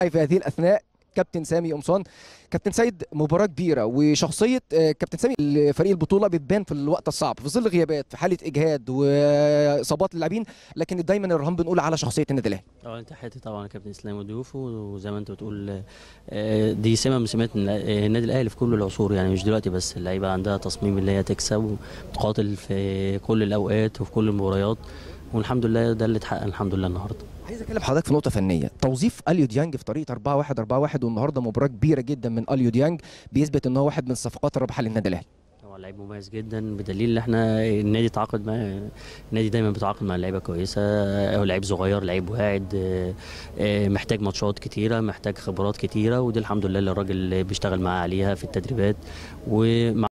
في هذه الاثناء كابتن سامي قمصان كابتن سيد مباراه كبيره وشخصيه آه، كابتن سامي لفريق البطوله بتبان في الوقت الصعب في ظل غيابات في حاله اجهاد واصابات اللاعبين لكن دايما الرهان بنقول على شخصيه النادي الاهلي اه تحياتي طبعا كابتن اسلام وضيوفه وزي ما انت بتقول آه، دي سمه من سمات آه، النادي الاهلي في كل العصور يعني مش دلوقتي بس اللعيبه عندها تصميم اللي هي تكسب وتقاتل في كل الاوقات وفي كل المباريات والحمد لله ده اللي اتحقق الحمد لله النهارده عايز اكلم حضرتك في نقطه فنيه توظيف اليو ديانج في طريقه 4 1 4 1 والنهارده مباراه كبيره جدا من اليو ديانج بيثبت ان هو واحد من الصفقات الرابحه للنادي الاهلي هو لعيب مميز جدا بدليل ان احنا النادي تعاقد مع النادي دايما بيتعاقد مع لعيبه كويسه هو لعيب صغير لعيب واعد آه، محتاج ماتشات كتيره محتاج خبرات كتيره ودي الحمد لله اللي الراجل بيشتغل معاه عليها في التدريبات ومع